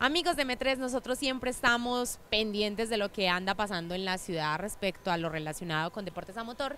Amigos de M3, nosotros siempre estamos pendientes de lo que anda pasando en la ciudad respecto a lo relacionado con deportes a motor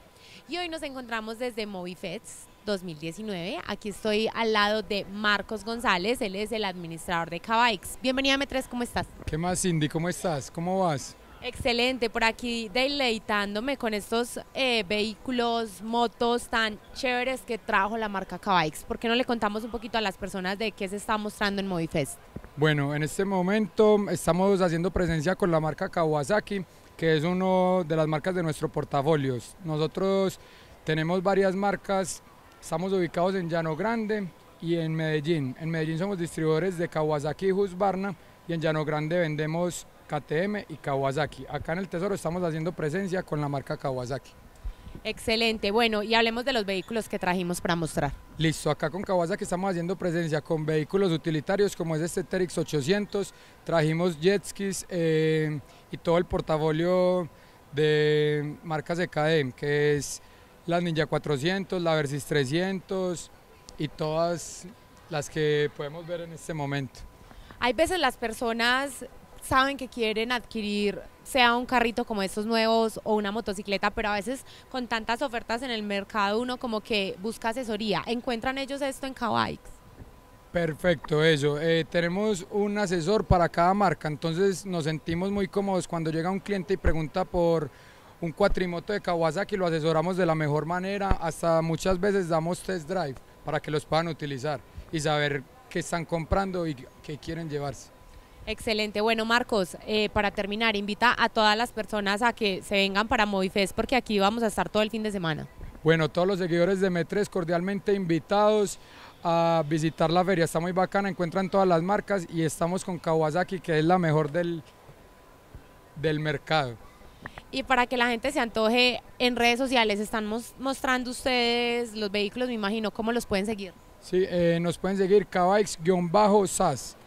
y hoy nos encontramos desde Movifest 2019. Aquí estoy al lado de Marcos González, él es el administrador de K-Bikes. Bienvenida M3, ¿cómo estás? ¿Qué más Cindy? ¿Cómo estás? ¿Cómo vas? Excelente, por aquí deleitándome con estos eh, vehículos, motos tan chéveres que trajo la marca Cabikes. ¿Por qué no le contamos un poquito a las personas de qué se está mostrando en Movifest? Bueno, en este momento estamos haciendo presencia con la marca Kawasaki, que es una de las marcas de nuestro portafolio. Nosotros tenemos varias marcas, estamos ubicados en Llano Grande y en Medellín. En Medellín somos distribuidores de Kawasaki y Husqvarna y en Llano Grande vendemos KTM y Kawasaki. Acá en el Tesoro estamos haciendo presencia con la marca Kawasaki. Excelente, bueno, y hablemos de los vehículos que trajimos para mostrar. Listo, acá con que estamos haciendo presencia con vehículos utilitarios como es este Terix 800, trajimos jetskis eh, y todo el portafolio de marcas de KDM, que es la Ninja 400, la Versys 300 y todas las que podemos ver en este momento. Hay veces las personas saben que quieren adquirir sea un carrito como estos nuevos o una motocicleta, pero a veces con tantas ofertas en el mercado uno como que busca asesoría. ¿Encuentran ellos esto en Kawikes? Perfecto, eso. Eh, tenemos un asesor para cada marca, entonces nos sentimos muy cómodos cuando llega un cliente y pregunta por un cuatrimoto de Kawasaki, lo asesoramos de la mejor manera, hasta muchas veces damos test drive para que los puedan utilizar y saber qué están comprando y qué quieren llevarse. Excelente. Bueno, Marcos, eh, para terminar, invita a todas las personas a que se vengan para Movifest porque aquí vamos a estar todo el fin de semana. Bueno, todos los seguidores de M3 cordialmente invitados a visitar la feria. Está muy bacana, encuentran todas las marcas y estamos con Kawasaki, que es la mejor del, del mercado. Y para que la gente se antoje, en redes sociales están mostrando ustedes los vehículos, me imagino, ¿cómo los pueden seguir? Sí, eh, nos pueden seguir kawaix sas